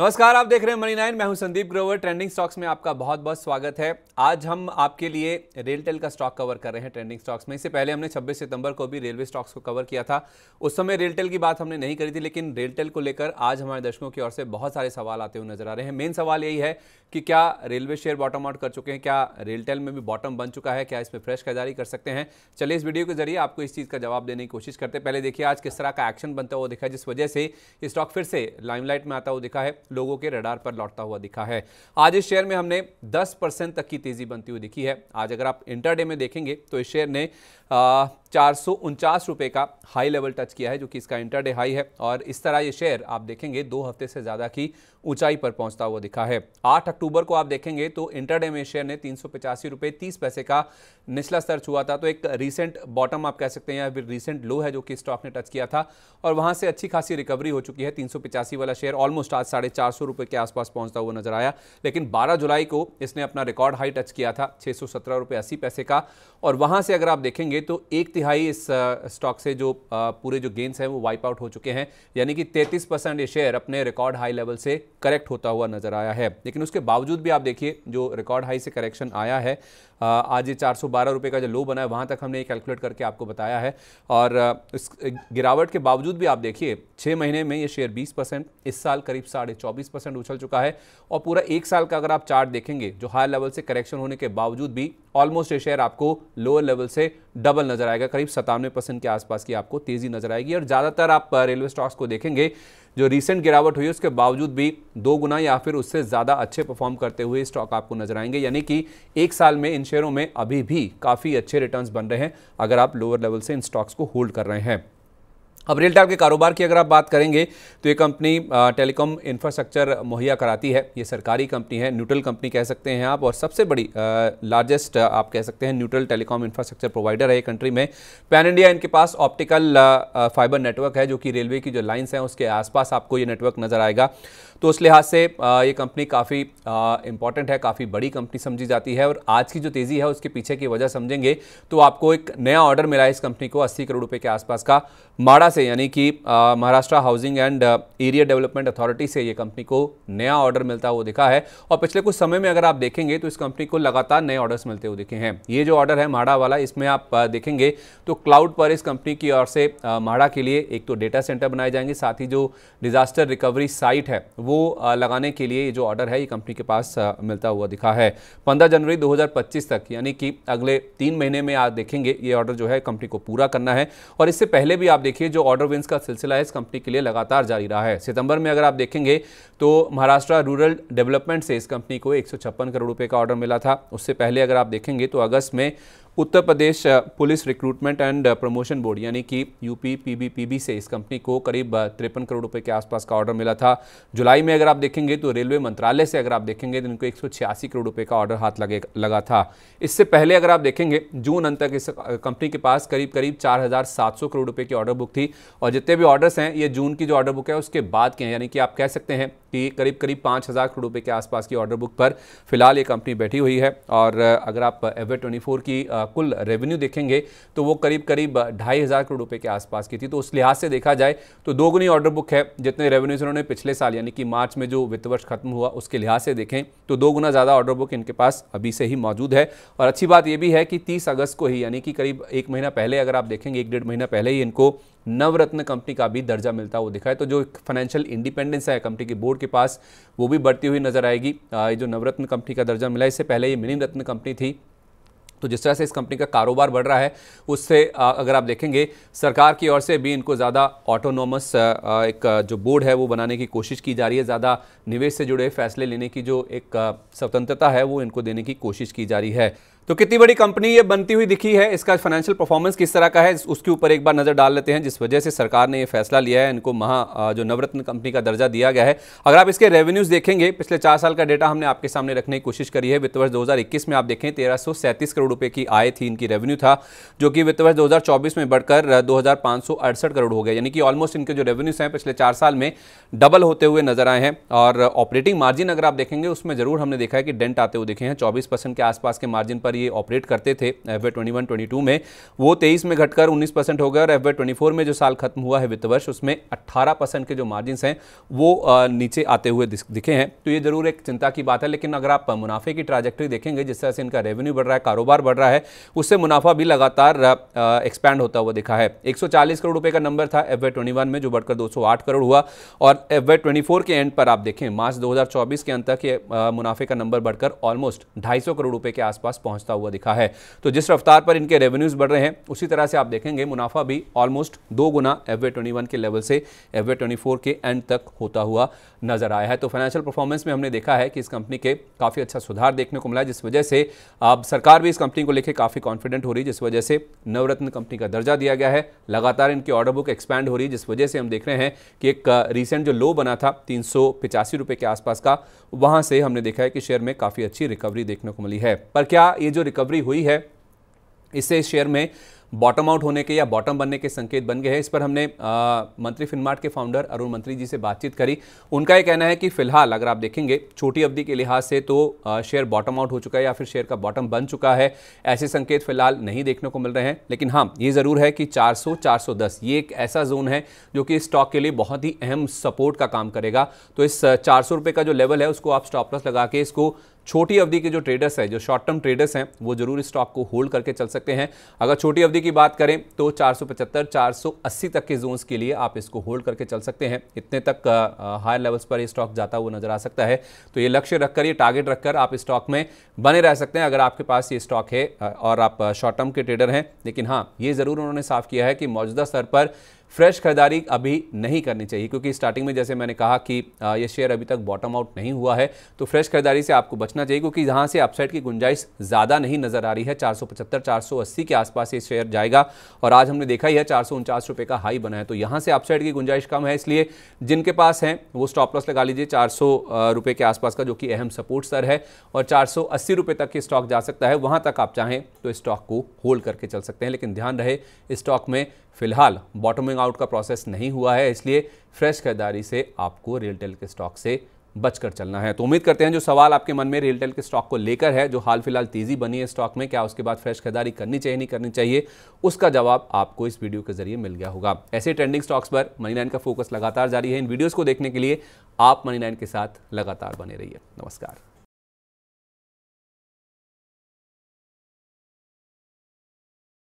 नमस्कार आप देख रहे हैं मनी नाइन मैं हूं संदीप ग्रोवर ट्रेंडिंग स्टॉक्स में आपका बहुत बहुत स्वागत है आज हम आपके लिए रेलटेल का स्टॉक कवर कर रहे हैं ट्रेंडिंग स्टॉक्स में इससे पहले हमने 26 सितंबर को भी रेलवे स्टॉक्स को कवर किया था उस समय रेलटेल की बात हमने नहीं करी थी लेकिन रेलटेल को लेकर आज हमारे दर्शकों की ओर से बहुत सारे सवाल आते हुए नजर आ रहे हैं मेन सवाल यही है कि क्या रेलवे शेयर बॉटम आउट कर चुके हैं क्या रेलटेल में भी बॉटम बन चुका है क्या इसमें फ्रेश खरीदारी कर सकते हैं चलिए इस वीडियो के जरिए आपको इस चीज़ का जवाब देने की कोशिश करते हैं पहले देखिए आज किस तरह का एक्शन बनता हुआ दिखा जिस वजह से ये स्टॉक फिर से लाइमलाइट में आता हुआ दिखा है लोगों के रडार पर लौटता हुआ दिखा है आज इस शेयर में हमने 10 परसेंट तक की तेजी बनती हुई दिखी है आज अगर आप इंटरडे में देखेंगे तो इस शेयर ने चार रुपए का हाई लेवल टच किया है जो कि इसका इंटरडे हाई है और इस तरह ये शेयर आप देखेंगे दो हफ्ते से ज़्यादा की ऊंचाई पर पहुंचता हुआ दिखा है 8 अक्टूबर को आप देखेंगे तो इंटरडे में शेयर ने तीन रुपए तीस पैसे का निचला स्तर छुआ था तो एक रीसेंट बॉटम आप कह सकते हैं या फिर रीसेंट लो है जो कि स्टॉक ने टच किया था और वहाँ से अच्छी खासी रिकवरी हो चुकी है तीन वाला शेयर ऑलमोस्ट आज साढ़े चार के आसपास पहुँचता हुआ नजर आया लेकिन बारह जुलाई को इसने अपना रिकॉर्ड हाई टच किया था छः सौ पैसे का और वहाँ से अगर आप देखेंगे तो एक तिहाई इस स्टॉक से जो पूरे जो गेंस हैं वो वाइप आउट हो चुके हैं यानी कि 33 परसेंट ये शेयर अपने रिकॉर्ड हाई लेवल से करेक्ट होता हुआ नजर आया है लेकिन उसके बावजूद भी आप देखिए जो रिकॉर्ड हाई से करेक्शन आया है आज ये चार रुपए का जो लो बना है वहाँ तक हमने ये कैलकुलेट करके आपको बताया है और इस गिरावट के बावजूद भी आप देखिए छः महीने में ये शेयर बीस इस साल करीब साढ़े चौबीस परसेंट उछल चुका है और पूरा एक साल का अगर आप चार्ट देखेंगे जो हाई लेवल से करेक्शन होने के बावजूद भी ऑलमोस्ट ये शेयर आपको लोअर लेवल से डबल नजर आएगा करीब सतानवे परसेंट के आसपास की आपको तेजी नजर आएगी और ज़्यादातर आप रेलवे स्टॉक्स को देखेंगे जो रिसेंट गिरावट हुई उसके बावजूद भी दो गुना या फिर उससे ज़्यादा अच्छे परफॉर्म करते हुए स्टॉक आपको नजर आएंगे यानी कि एक साल में इन शेयरों में अभी भी काफ़ी अच्छे रिटर्न बन रहे हैं अगर आप लोअर लेवल से इन स्टॉक्स को होल्ड कर रहे हैं अब रेलटेल के कारोबार की अगर आप बात करेंगे तो ये कंपनी टेलीकॉम इंफ्रास्ट्रक्चर मुहैया कराती है ये सरकारी कंपनी है न्यूट्रल कंपनी कह सकते हैं आप और सबसे बड़ी लार्जेस्ट आप कह सकते हैं न्यूट्रल टेलीकॉम इंफ्रास्ट्रक्चर प्रोवाइडर है कंट्री में पैन इंडिया इनके पास ऑप्टिकल फाइबर नेटवर्क है जो कि रेलवे की जो लाइन्स हैं उसके आसपास आपको ये नेटवर्क नज़र आएगा तो उस लिहाज से ये कंपनी काफ़ी इंपॉर्टेंट है काफ़ी बड़ी कंपनी समझी जाती है और आज की जो तेज़ी है उसके पीछे की वजह समझेंगे तो आपको एक नया ऑर्डर मिला है इस कंपनी को अस्सी करोड़ रुपये के आसपास का माड़ा से यानी कि Maharashtra housing and area development authority से ये कंपनी को नया ऑर्डर मिलता हुआ दिखा है और पिछले कुछ समय में अगर आप देखेंगे तो इस कंपनी को लगातार नए ऑर्डर्स मिलते हुए दिखे हैं ये जो ऑर्डर है माड़ा वाला इसमें आप देखेंगे तो क्लाउड पर इस कंपनी की ओर से माड़ा के लिए एक तो डेटा सेंटर बनाए जाएंगे साथ ही जो डिजास्टर रिकवरी साइट है वो लगाने के लिए जो ऑर्डर है ये कंपनी के पास मिलता हुआ दिखा है पंद्रह जनवरी दो तक यानी कि अगले तीन महीने में आप देखेंगे ये ऑर्डर जो है कंपनी को पूरा करना है और इससे पहले भी आप देखिए जो ऑर्डर विंस का सिलसिला इस कंपनी के लिए लगातार जारी रहा है सितंबर में अगर आप देखेंगे तो महाराष्ट्र रूरल डेवलपमेंट से इस कंपनी को एक करोड़ रुपये का ऑर्डर मिला था उससे पहले अगर आप देखेंगे तो अगस्त में Uttar Pradesh police recruitment and promotion board यानी कि यूपी पीबीपीबी से इस कंपनी को करीब तिरपन करोड़ रुपए के आसपास का ऑर्डर मिला था जुलाई में अगर आप देखेंगे तो रेलवे मंत्रालय से अगर आप देखेंगे तो इनको एक करोड़ रुपए का ऑर्डर हाथ लगे लगा था इससे पहले अगर आप देखेंगे जून अंत तक इस कंपनी के पास करीब करीब चार करोड़ रुपये की ऑर्डर बुक थी और जितने भी ऑर्डर्स हैं ये जून की जो ऑर्डर बुक है उसके बाद के हैं यानी कि आप कह सकते हैं की करीब करीब पाँच हज़ार करोड़ रुपये के आसपास की ऑर्डर बुक पर फिलहाल ये कंपनी बैठी हुई है और अगर आप एफ ट्वेंटी फोर की कुल रेवेन्यू देखेंगे तो वो करीब करीब ढाई हज़ार करोड़ रुपये के आसपास की थी तो उस लिहाज से देखा जाए तो दोगुनी ऑर्डर बुक है जितने रेवेन्यूज उन्होंने पिछले साल यानी कि मार्च में जो वित्त वर्ष खत्म हुआ उसके लिहाज से देखें तो दो गुना ज़्यादा ऑर्डर बुक इनके पास अभी से ही मौजूद है और अच्छी बात यह भी है कि तीस अगस्त को ही यानी कि करीब एक महीना पहले अगर आप देखेंगे एक डेढ़ महीना पहले ही इनको नवरत्न कंपनी का भी दर्जा मिलता हुआ दिखा है तो जो फाइनेंशियल इंडिपेंडेंस है कंपनी की बोर्ड के पास वो भी बढ़ती हुई नजर आएगी जो नवरत्न कंपनी का दर्जा मिला इससे पहले ये मिनी रत्न कंपनी थी तो जिस तरह से इस कंपनी का कारोबार बढ़ रहा है उससे अगर आप देखेंगे सरकार की ओर से भी इनको ज़्यादा ऑटोनोमस एक जो बोर्ड है वो बनाने की कोशिश की जा रही है ज़्यादा निवेश से जुड़े फैसले लेने की जो एक स्वतंत्रता है वो इनको देने की कोशिश की जा रही है तो कितनी बड़ी कंपनी ये बनती हुई दिखी है इसका फाइनेंशियल परफॉर्मेंस किस तरह का है उसके ऊपर एक बार नज़र डाल लेते हैं जिस वजह से सरकार ने ये फैसला लिया है इनको महा जो नवरत्न कंपनी का दर्जा दिया गया है अगर आप इसके रेवेन्यूज़ देखेंगे पिछले चार साल का डेटा हमने आपके सामने रखने की कोशिश करी है वित्त वर्ष दो में आप देखें तेरह करोड़ रुपये की आय थी इनकी रेवेन्यू था जो कि वित्त वर्ष दो में बढ़कर दो करोड़ हो गया यानी कि ऑलमोस्ट इनके जो रेवेन्यूज़ हैं पिछले चार साल में डबल होते हुए नजर आए हैं और ऑपरेटिंग मार्जिन अगर आप देखेंगे उसमें ज़रूर हमने देखा है कि डेंट आते हुए देखे हैं चौबीस के आसपास के मार्जिन पर ये ऑपरेट करते थे एफ वे ट्वेंटी में वो तेईस में घटकर उन्नीस परसेंट हो गया और एफ वे में जो साल खत्म हुआ है वित्त वर्ष उसमें अट्ठारह के जो मार्जिन हैं वो नीचे आते हुए दिखे हैं तो ये जरूर एक चिंता की बात है लेकिन अगर आप मुनाफे की ट्राजेक्ट्री देखेंगे जिस तरह से इनका रेवेन्यू बढ़ रहा है कारोबार बढ़ रहा है उससे मुनाफा भी लगातार एक्सपैंड होता हुआ दिखा है 140 करोड़ रुपए का नंबर था एफ वाई में जो बढ़कर 208 करोड़ हुआ और एफ वाई के एंड पर आप देखें मार्च 2024 के अंत तक मुनाफे का नंबर बढ़कर ऑलमोस्ट ढाई करोड़ रुपए के आसपास पहुंच पहुंचता हुआ दिखा है तो जिस रफ्तार पर इनके रेवेन्यूज बढ़ रहे हैं उसी तरह से आप देखेंगे मुनाफा भी ऑलमोस्ट दो गुना एफ के लेवल से एफ के एंड तक होता हुआ नजर आया है तो फाइनेंशियल परफॉर्मेंस में हमने देखा है कि इस कंपनी के काफ़ी अच्छा सुधार देखने को मिला जिस वजह से अब सरकार भी इस कंपनी को लेकर काफ़ी कॉन्फिडेंट हो रही है जिस वजह से नवरत्न कंपनी का दर्जा दिया गया है लगातार इनकी ऑर्डर बुक एक्सपैंड हो रही है जिस वजह से हम देख रहे हैं कि एक रिसेंट जो लो बना था तीन रुपए के आसपास का वहां से हमने देखा है कि शेयर में काफ़ी अच्छी रिकवरी देखने को मिली है पर क्या ये ये जो रिकवरी हुई है इससे इस शेयर में बॉटम आउट होने के या बॉटम बनने के संकेत बन गए हैं इस पर हमने आ, मंत्री फिनमार्ट के फाउंडर अरुण मंत्री जी से बातचीत करी उनका यह कहना है कि फिलहाल अगर आप देखेंगे छोटी अवधि के लिहाज से तो शेयर बॉटम आउट हो चुका है या फिर शेयर का बॉटम बन चुका है ऐसे संकेत फिलहाल नहीं देखने को मिल रहे हैं लेकिन हाँ ये ज़रूर है कि चार सौ ये एक ऐसा जोन है जो कि स्टॉक के लिए बहुत ही अहम सपोर्ट का काम करेगा तो इस चार का जो लेवल है उसको आप स्टॉप लॉस लगा के इसको छोटी अवधि के जो ट्रेडर्स हैं जो शॉर्ट टर्म ट्रेडर्स हैं वो जरूर स्टॉक को होल्ड करके चल सकते हैं अगर छोटी अवधि की बात करें तो 475 480 तक के जोन्स के लिए आप इसको होल्ड करके चल सकते हैं इतने तक हायर लेवल्स पर ये स्टॉक जाता हुआ नजर आ सकता है तो ये लक्ष्य रखकर ये टारगेट रखकर आप स्टॉक में बने रह सकते हैं अगर आपके पास ये स्टॉक है और आप शॉर्ट टर्म के ट्रेडर हैं लेकिन हाँ ये ज़रूर उन्होंने साफ किया है कि मौजूदा स्तर पर फ्रेश खरीदारी अभी नहीं करनी चाहिए क्योंकि स्टार्टिंग में जैसे मैंने कहा कि ये शेयर अभी तक बॉटम आउट नहीं हुआ है तो फ्रेश खरीदारी से आपको बचना चाहिए क्योंकि यहाँ से अपसाइड की गुंजाइश ज़्यादा नहीं नज़र आ रही है 475 480 के आसपास ये शेयर जाएगा और आज हमने देखा ही है चार रुपए का हाई बना है तो यहाँ से अपसाइड की गुंजाइश कम है इसलिए जिनके पास हैं वो स्टॉप लॉस लगा लीजिए चार के आसपास का जो कि अहम सपोर्ट सर है और चार तक ये स्टॉक जा सकता है वहाँ तक आप चाहें तो स्टॉक को होल्ड करके चल सकते हैं लेकिन ध्यान रहे स्टॉक में फिलहाल बॉटमिंग सेलिंग आउट का प्रोसेस नहीं हुआ है इसलिए फ्रेश खरीदारी से आपको रियलटेल के स्टॉक से बचकर चलना है तो उम्मीद करते हैं जो सवाल आपके मन में रियलटेल के स्टॉक को लेकर है जो हाल फिलहाल तेजी बनी है स्टॉक में क्या उसके बाद फ्रेश खरीदारी करनी चाहिए नहीं करनी चाहिए उसका जवाब आपको इस वीडियो के जरिए मिल गया होगा ऐसे ट्रेंडिंग स्टॉक्स पर मनी नाइन का फोकस लगातार जारी है इन वीडियोज़ को देखने के लिए आप मनी नाइन के साथ लगातार बने रहिए नमस्कार